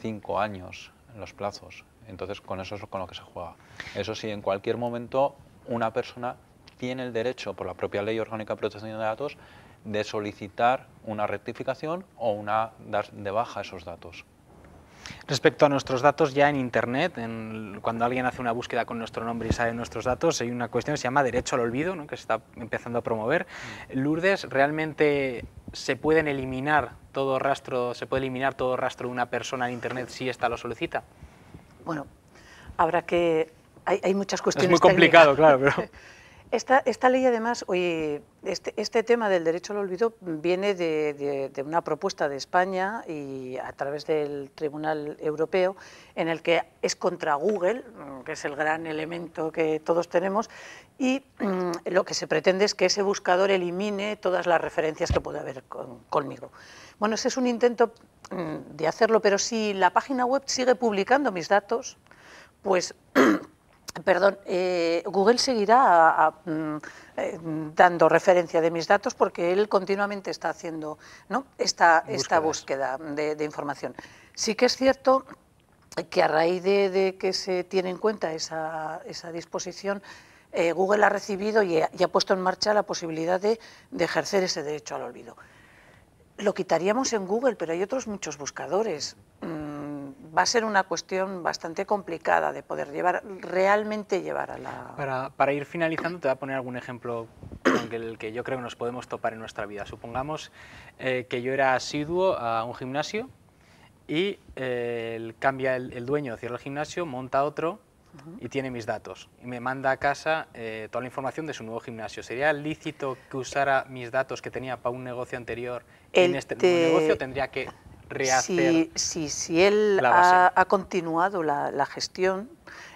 cinco años en los plazos. Entonces, con eso es con lo que se juega. Eso sí, en cualquier momento una persona tiene el derecho, por la propia Ley Orgánica de Protección de Datos, de solicitar una rectificación o una dar de baja esos datos. Respecto a nuestros datos, ya en Internet, cuando alguien hace una búsqueda con nuestro nombre y sabe nuestros datos, hay una cuestión que se llama derecho al olvido, que se está empezando a promover. Mm. Lourdes, ¿realmente se pueden eliminar todo rastro, se puede eliminar todo rastro de una persona en Internet si ésta lo solicita? Bueno, habrá que... Hay, hay muchas cuestiones. Es muy complicado, claro, pero... *laughs* Esta, ley, además, hoy este, este, tema del derecho al olvido viene de, una propuesta de España y a través del Tribunal Europeo, en el que es contra Google, mm, que es el gran elemento que todos tenemos, y mm, lo que se pretende es que ese buscador elimine todas las referencias que pueda haber conmigo. Bueno, ese es un intento mm, de hacerlo, pero si la página web sigue publicando mis datos, pues *clears throat* Perdón, eh, Google seguirá mm, eh, dando referencia de mis datos porque él continuamente está haciendo esta, esta búsqueda de, información. Sí que es cierto que a raíz de, que se tiene en cuenta esa, disposición, eh, Google ha recibido y ha, puesto en marcha la posibilidad de, ejercer ese derecho al olvido. Lo quitaríamos en Google, pero hay otros muchos buscadores. Mm, va a ser una cuestión bastante complicada de poder llevar, realmente llevar a la... Para, para ir finalizando, te voy a poner algún ejemplo con el que yo creo que nos podemos topar en nuestra vida. Supongamos eh, que yo era asiduo a un gimnasio y eh, cambia el, dueño, cierra el gimnasio, monta otro y tiene mis datos. Y me manda a casa eh, toda la información de su nuevo gimnasio. ¿Sería lícito que usara mis datos que tenía para un negocio anterior en este te... negocio? ¿Tendría que si, él ha, continuado la, la gestión,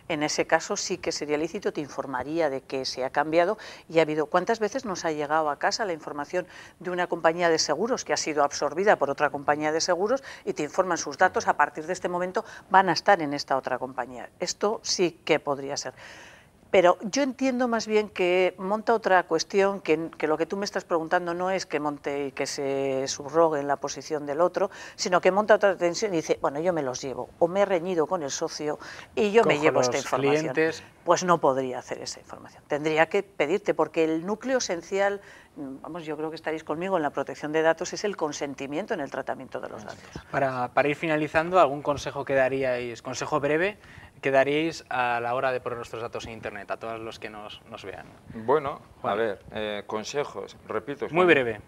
en ese caso sí que sería lícito, te informaría de que se ha cambiado y ha habido. ¿Cuántas veces nos ha llegado a casa la información de una compañía de seguros que ha sido absorbida por otra compañía de seguros y te informan sus datos? A partir de este momento van a estar en esta otra compañía. Esto sí que podría ser. Pero yo entiendo más bien que monta otra cuestión, que, lo que tú me estás preguntando no es que monte y que se subrogue en la posición del otro, sino que monta otra tensión y dice, bueno, yo me los llevo, o me he reñido con el socio y yo me llevo esta información. Pues no podría hacer esa información. Tendría que pedirte, porque el núcleo esencial, vamos, yo creo que estaréis conmigo en la protección de datos, es el consentimiento en el tratamiento de los datos. Para, para ir finalizando, ¿algún consejo que daríais? Consejo breve Quedaréis a la hora de poner nuestros datos en Internet a todos los que nos, nos vean? Bueno, a ver, eh, consejos, repito. Muy breve.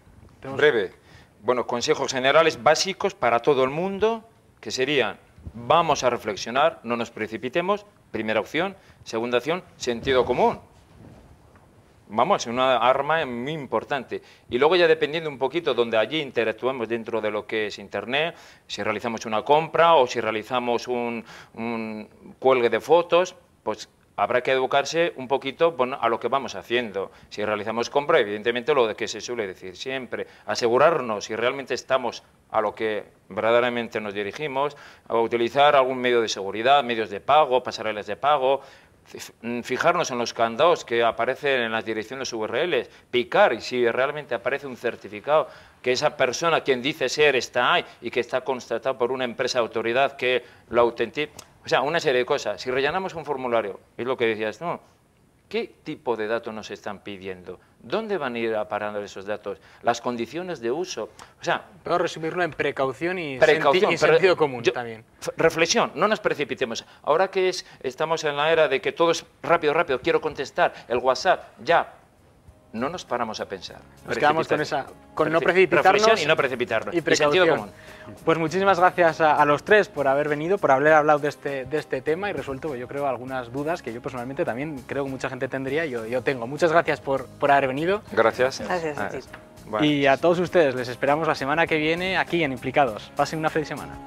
Breve. Bueno, consejos generales básicos para todo el mundo, que serían, vamos a reflexionar, no nos precipitemos, primera opción, segunda opción, sentido común vamos, es una arma muy importante. Y luego ya dependiendo un poquito donde allí interactuemos dentro de lo que es Internet, si realizamos una compra o si realizamos un, cuelgue de fotos, pues habrá que educarse un poquito a lo que vamos haciendo. Si realizamos compra, evidentemente lo que se suele decir siempre, asegurarnos si realmente estamos a lo que verdaderamente nos dirigimos, a utilizar algún medio de seguridad, medios de pago, pasarelas de pago, Mm, fijarnos en los candados que aparecen en las direcciones URLs, picar y si realmente aparece un certificado que esa persona quien dice ser está ahí y que está constatado por una empresa autoridad que lo autentique, o sea, una serie de cosas. Si rellenamos un formulario, es lo que decías, no, ¿Qué tipo de datos nos están pidiendo? ¿Dónde van a ir aparando esos datos? Las condiciones de uso. O sea, Puedo resumirlo en precaución y, sentido común también. Reflexión, no nos precipitemos. Ahora que es, estamos en la era de que todo es rápido, rápido, quiero contestar, el WhatsApp, ya, no nos paramos a pensar. Nos quedamos con esa, con no precipitarnos. y no precipitarnos. Y, común. Pues muchísimas gracias a, los tres por haber venido, por haber hablado de este, de este tema y resuelto, yo creo, algunas dudas que yo personalmente también creo que mucha gente tendría y yo, yo tengo. Muchas gracias por, por haber venido. Gracias. Gracias, ah, Y a todos ustedes, les esperamos la semana que viene aquí en Implicados. Pasen una feliz semana.